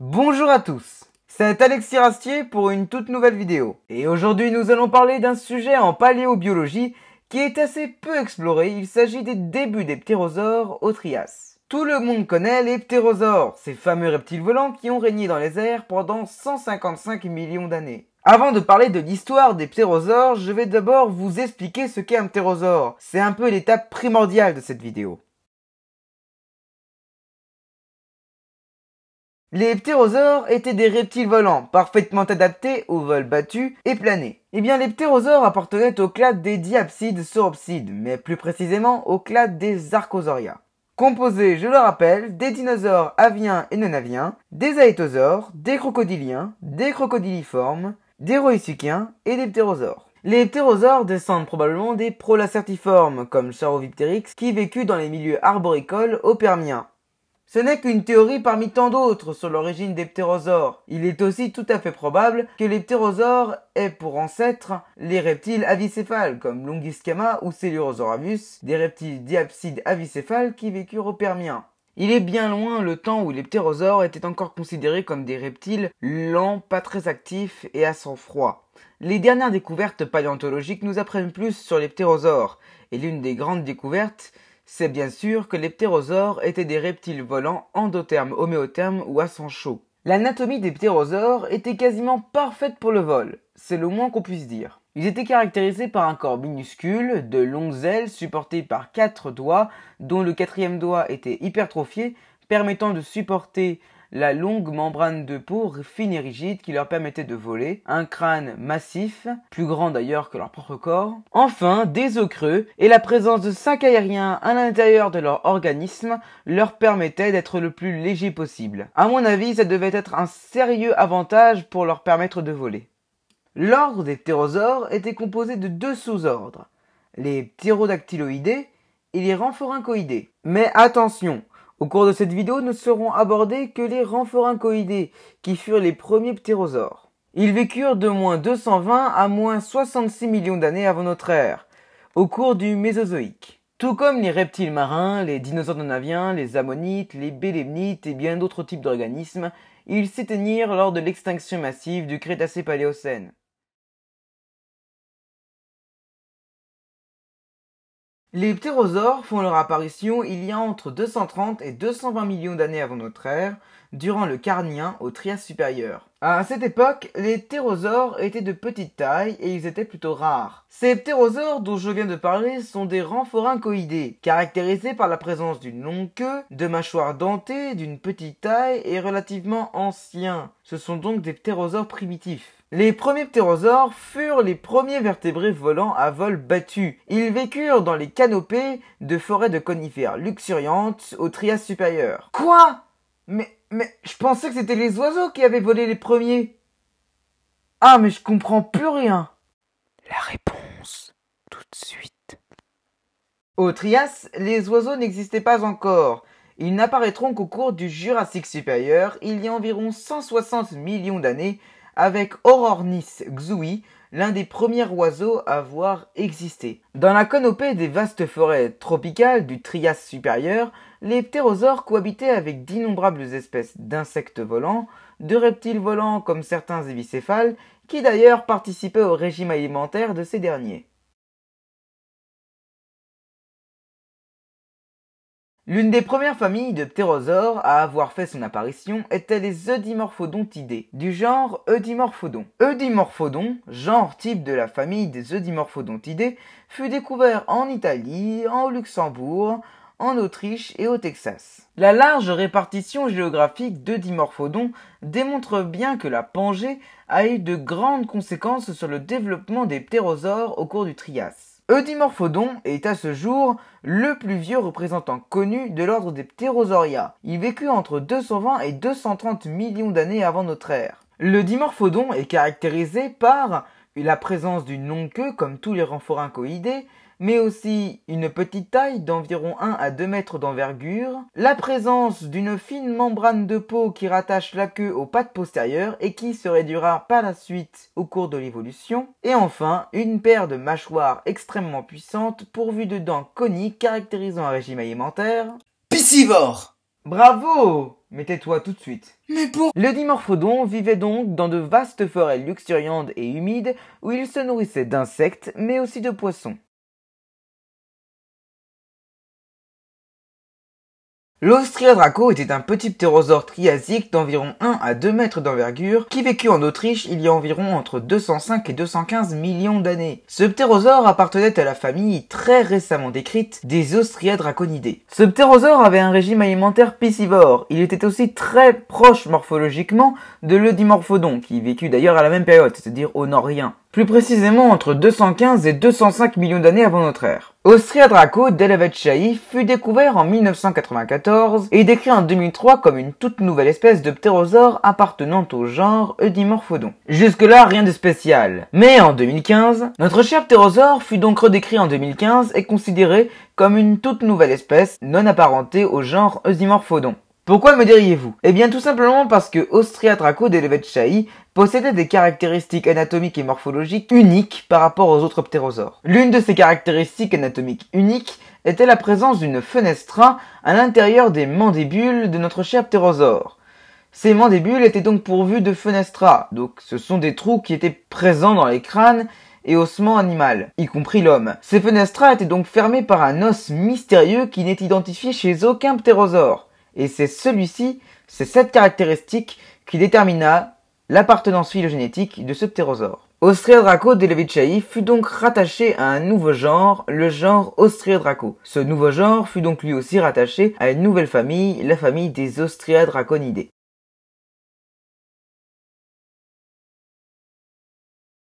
Bonjour à tous c'est Alexis Rastier pour une toute nouvelle vidéo. Et aujourd'hui nous allons parler d'un sujet en paléobiologie qui est assez peu exploré, il s'agit des débuts des ptérosaures au Trias. Tout le monde connaît les ptérosaures, ces fameux reptiles volants qui ont régné dans les airs pendant 155 millions d'années. Avant de parler de l'histoire des ptérosaures, je vais d'abord vous expliquer ce qu'est un ptérosaure. C'est un peu l'étape primordiale de cette vidéo. Les ptérosaures étaient des reptiles volants, parfaitement adaptés au vol battu et plané. Eh bien, les ptérosaures appartenaient au clade des diapsides sauropsides, mais plus précisément au clade des archosauria. Composés, je le rappelle, des dinosaures aviens et non-aviens, des aétosaures, des crocodiliens, des crocodiliformes, des roisuchiens et des ptérosaures. Les ptérosaures descendent probablement des prolacertiformes, comme Charovipteryx, qui vécut dans les milieux arboricoles au Permien, ce n'est qu'une théorie parmi tant d'autres sur l'origine des ptérosaures. Il est aussi tout à fait probable que les ptérosaures aient pour ancêtres les reptiles avicéphales comme Longischema ou Celurosaurus, des reptiles diapsides avicéphales qui vécurent au Permien. Il est bien loin le temps où les ptérosaures étaient encore considérés comme des reptiles lents, pas très actifs et à sang froid. Les dernières découvertes paléontologiques nous apprennent plus sur les ptérosaures, et l'une des grandes découvertes c'est bien sûr que les ptérosaures étaient des reptiles volants endothermes, homéothermes ou à sang chaud. L'anatomie des ptérosaures était quasiment parfaite pour le vol, c'est le moins qu'on puisse dire. Ils étaient caractérisés par un corps minuscule, de longues ailes supportées par quatre doigts, dont le quatrième doigt était hypertrophié, permettant de supporter la longue membrane de peau fine et rigide qui leur permettait de voler, un crâne massif, plus grand d'ailleurs que leur propre corps, enfin des os creux et la présence de cinq aériens à l'intérieur de leur organisme leur permettait d'être le plus léger possible. À mon avis, ça devait être un sérieux avantage pour leur permettre de voler. L'ordre des ptérosaures était composé de deux sous-ordres, les ptérodactyloïdés et les renphoryncoïdés. Mais attention, au cours de cette vidéo, ne seront abordés que les renforincoïdés, qui furent les premiers ptérosaures. Ils vécurent de moins 220 à moins 66 millions d'années avant notre ère, au cours du Mésozoïque. Tout comme les reptiles marins, les dinosaures non aviens, les ammonites, les bélémnites et bien d'autres types d'organismes, ils s'éteignirent lors de l'extinction massive du Crétacé-Paléocène. Les ptérosaures font leur apparition il y a entre 230 et 220 millions d'années avant notre ère, durant le Carnien au Trias supérieur. À cette époque, les ptérosaures étaient de petite taille et ils étaient plutôt rares. Ces ptérosaures dont je viens de parler sont des renforincoïdés, caractérisés par la présence d'une longue queue, de mâchoires dentées, d'une petite taille et relativement anciens. Ce sont donc des ptérosaures primitifs. Les premiers ptérosaures furent les premiers vertébrés volants à vol battu. Ils vécurent dans les canopées de forêts de conifères luxuriantes au Trias supérieur. Quoi Mais, mais, je pensais que c'était les oiseaux qui avaient volé les premiers. Ah, mais je comprends plus rien. La réponse, tout de suite. Au Trias, les oiseaux n'existaient pas encore. Ils n'apparaîtront qu'au cours du Jurassique supérieur, il y a environ 160 millions d'années, avec Aurornis xui, l'un des premiers oiseaux à avoir existé. Dans la canopée des vastes forêts tropicales du Trias supérieur, les ptérosaures cohabitaient avec d'innombrables espèces d'insectes volants, de reptiles volants comme certains évicéphales, qui d'ailleurs participaient au régime alimentaire de ces derniers. L'une des premières familles de ptérosaures à avoir fait son apparition était les Eudimorphodontidés du genre Eudimorphodon. Eudimorphodon, genre type de la famille des Eudimorphodontidés, fut découvert en Italie, en Luxembourg, en Autriche et au Texas. La large répartition géographique d'Eudimorphodon démontre bien que la Pangée a eu de grandes conséquences sur le développement des ptérosaures au cours du Trias. Eudimorphodon est à ce jour le plus vieux représentant connu de l'ordre des Pterosauria. Il vécut entre 220 et 230 millions d'années avant notre ère. Le dimorphodon est caractérisé par la présence d'une longue queue comme tous les renforyncoïdés, mais aussi une petite taille d'environ 1 à 2 mètres d'envergure, la présence d'une fine membrane de peau qui rattache la queue aux pattes postérieures et qui se réduira par la suite au cours de l'évolution, et enfin une paire de mâchoires extrêmement puissantes pourvues de dents coniques caractérisant un régime alimentaire piscivore. Bravo mais tais-toi tout de suite. Mais pour... Le dimorphodon vivait donc dans de vastes forêts luxuriantes et humides où il se nourrissait d'insectes mais aussi de poissons. L'Austriadraco était un petit ptérosaure triasique d'environ 1 à 2 mètres d'envergure qui vécut en Autriche il y a environ entre 205 et 215 millions d'années. Ce ptérosaure appartenait à la famille très récemment décrite des Austriadraconidés. Ce ptérosaure avait un régime alimentaire piscivore. Il était aussi très proche morphologiquement de l'Eudimorphodon qui vécut d'ailleurs à la même période, c'est-à-dire au Norien plus précisément entre 215 et 205 millions d'années avant notre ère. Ostria Draco fut découvert en 1994 et décrit en 2003 comme une toute nouvelle espèce de ptérosaure appartenant au genre Eudimorphodon. Jusque-là, rien de spécial. Mais en 2015, notre cher ptérosaure fut donc redécrit en 2015 et considéré comme une toute nouvelle espèce non apparentée au genre Eudimorphodon. Pourquoi me diriez-vous Eh bien tout simplement parce que Ostriatraco possédait des caractéristiques anatomiques et morphologiques uniques par rapport aux autres ptérosaures. L'une de ces caractéristiques anatomiques uniques était la présence d'une fenestra à l'intérieur des mandibules de notre cher ptérosaure. Ces mandibules étaient donc pourvues de fenestras, donc ce sont des trous qui étaient présents dans les crânes et ossements animal, y compris l'homme. Ces fenestras étaient donc fermées par un os mystérieux qui n'est identifié chez aucun ptérosaure et c'est celui-ci, c'est cette caractéristique qui détermina l'appartenance phylogénétique de ce ptérosaure. de delevichei fut donc rattaché à un nouveau genre, le genre Ostriodraco. Ce nouveau genre fut donc lui aussi rattaché à une nouvelle famille, la famille des Ostriadraconidae.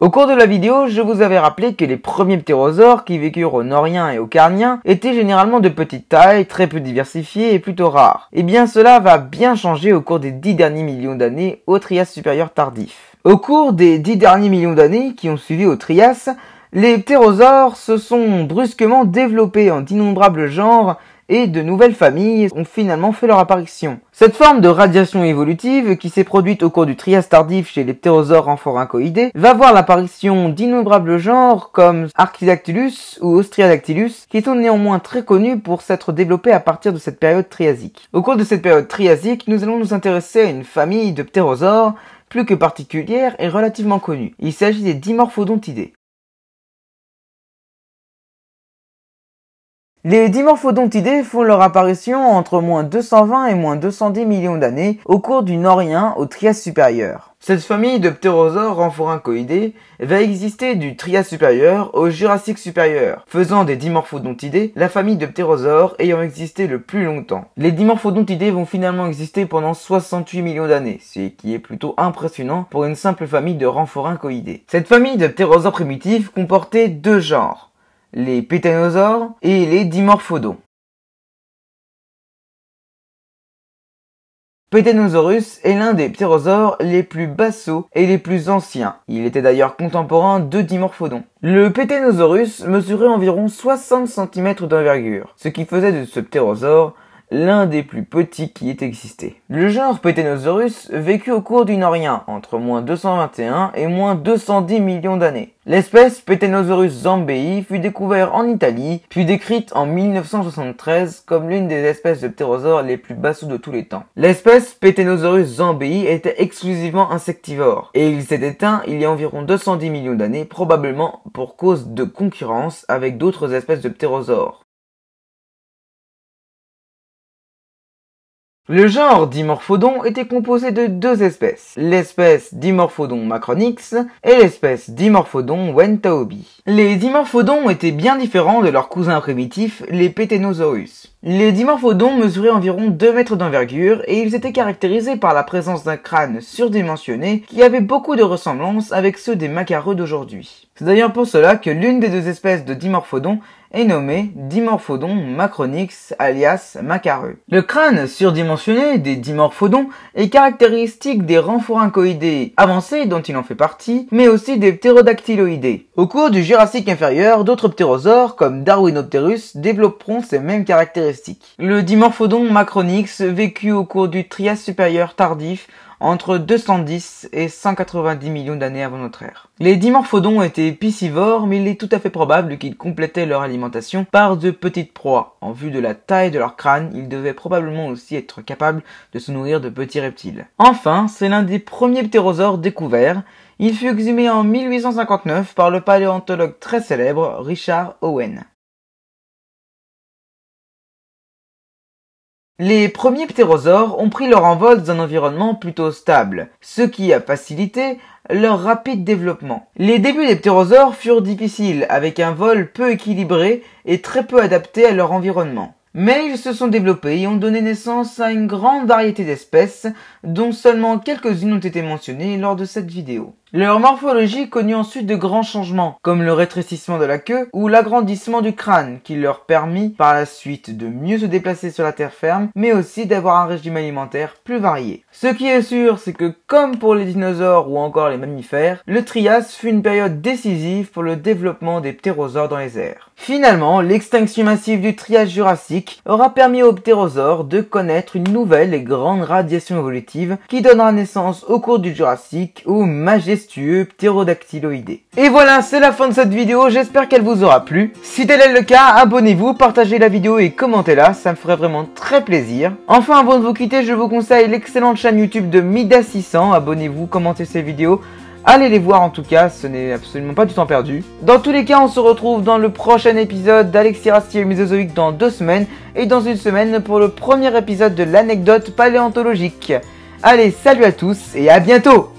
Au cours de la vidéo, je vous avais rappelé que les premiers ptérosaures qui vécurent au Norien et au Carnien étaient généralement de petite taille, très peu diversifiés et plutôt rares. Et eh bien cela va bien changer au cours des dix derniers millions d'années au Trias supérieur tardif. Au cours des dix derniers millions d'années qui ont suivi au Trias, les ptérosaures se sont brusquement développés en d'innombrables genres et de nouvelles familles ont finalement fait leur apparition. Cette forme de radiation évolutive qui s'est produite au cours du Trias tardif chez les ptérosaures amphorincoïdés va voir l'apparition d'innombrables genres comme Archidactylus ou Austriadactylus qui sont néanmoins très connus pour s'être développés à partir de cette période triasique. Au cours de cette période triasique, nous allons nous intéresser à une famille de ptérosaures plus que particulière et relativement connue. Il s'agit des Dimorphodontidés. Les dimorphodontidés font leur apparition entre moins 220 et moins 210 millions d'années au cours du Norien au Trias supérieur. Cette famille de ptérosaures renforincoïdés va exister du Trias supérieur au Jurassique supérieur, faisant des dimorphodontidés la famille de ptérosaures ayant existé le plus longtemps. Les dimorphodontidés vont finalement exister pendant 68 millions d'années, ce qui est plutôt impressionnant pour une simple famille de renforincoïdés. Cette famille de ptérosaures primitifs comportait deux genres les pétanosaures et les dimorphodons. Pétanosaurus est l'un des ptérosaures les plus bassaux et les plus anciens. Il était d'ailleurs contemporain de Dimorphodon. Le péténosaurus mesurait environ 60 cm d'envergure, ce qui faisait de ce ptérosaure l'un des plus petits qui ait existé. Le genre Péténosaurus vécut au cours du Norien, entre moins 221 et moins 210 millions d'années. L'espèce Péténosaurus zambei fut découverte en Italie, puis décrite en 1973 comme l'une des espèces de ptérosaures les plus basses de tous les temps. L'espèce Péténosaurus zambei était exclusivement insectivore, et il s'est éteint il y a environ 210 millions d'années, probablement pour cause de concurrence avec d'autres espèces de ptérosaures. Le genre Dimorphodon était composé de deux espèces, l'espèce Dimorphodon macronix et l'espèce Dimorphodon wentaobi. Les Dimorphodons étaient bien différents de leurs cousins primitifs, les Péténosaurus. Les dimorphodons mesuraient environ 2 mètres d'envergure et ils étaient caractérisés par la présence d'un crâne surdimensionné qui avait beaucoup de ressemblances avec ceux des macareux d'aujourd'hui. C'est d'ailleurs pour cela que l'une des deux espèces de dimorphodons est nommée Dimorphodon macronix alias macareux. Le crâne surdimensionné des dimorphodons est caractéristique des renforincoïdés avancés dont il en fait partie, mais aussi des Pterodactyloïdes. Au cours du Jurassique inférieur, d'autres ptérosaures comme Darwinopterus développeront ces mêmes caractéristiques le dimorphodon macronix vécut au cours du Trias supérieur tardif entre 210 et 190 millions d'années avant notre ère. Les dimorphodons étaient piscivores, mais il est tout à fait probable qu'ils complétaient leur alimentation par de petites proies. En vue de la taille de leur crâne, ils devaient probablement aussi être capables de se nourrir de petits reptiles. Enfin, c'est l'un des premiers ptérosaures découverts. Il fut exhumé en 1859 par le paléontologue très célèbre Richard Owen. Les premiers ptérosaures ont pris leur envol dans un environnement plutôt stable, ce qui a facilité leur rapide développement. Les débuts des ptérosaures furent difficiles, avec un vol peu équilibré et très peu adapté à leur environnement. Mais ils se sont développés et ont donné naissance à une grande variété d'espèces, dont seulement quelques-unes ont été mentionnées lors de cette vidéo. Leur morphologie connut ensuite de grands changements, comme le rétrécissement de la queue ou l'agrandissement du crâne, qui leur permit par la suite de mieux se déplacer sur la terre ferme, mais aussi d'avoir un régime alimentaire plus varié. Ce qui est sûr, c'est que comme pour les dinosaures ou encore les mammifères, le Trias fut une période décisive pour le développement des ptérosaures dans les airs. Finalement, l'extinction massive du Trias jurassique aura permis aux ptérosaures de connaître une nouvelle et grande radiation évolutive qui donnera naissance au cours du Jurassique au majestueux et voilà, c'est la fin de cette vidéo, j'espère qu'elle vous aura plu. Si tel est le cas, abonnez-vous, partagez la vidéo et commentez-la, ça me ferait vraiment très plaisir. Enfin, avant de vous quitter, je vous conseille l'excellente chaîne YouTube de Mida600, abonnez-vous, commentez ces vidéos, Allez les voir en tout cas, ce n'est absolument pas du temps perdu. Dans tous les cas, on se retrouve dans le prochain épisode d'Alexis Rastier dans deux semaines et dans une semaine pour le premier épisode de l'anecdote paléontologique. Allez, salut à tous et à bientôt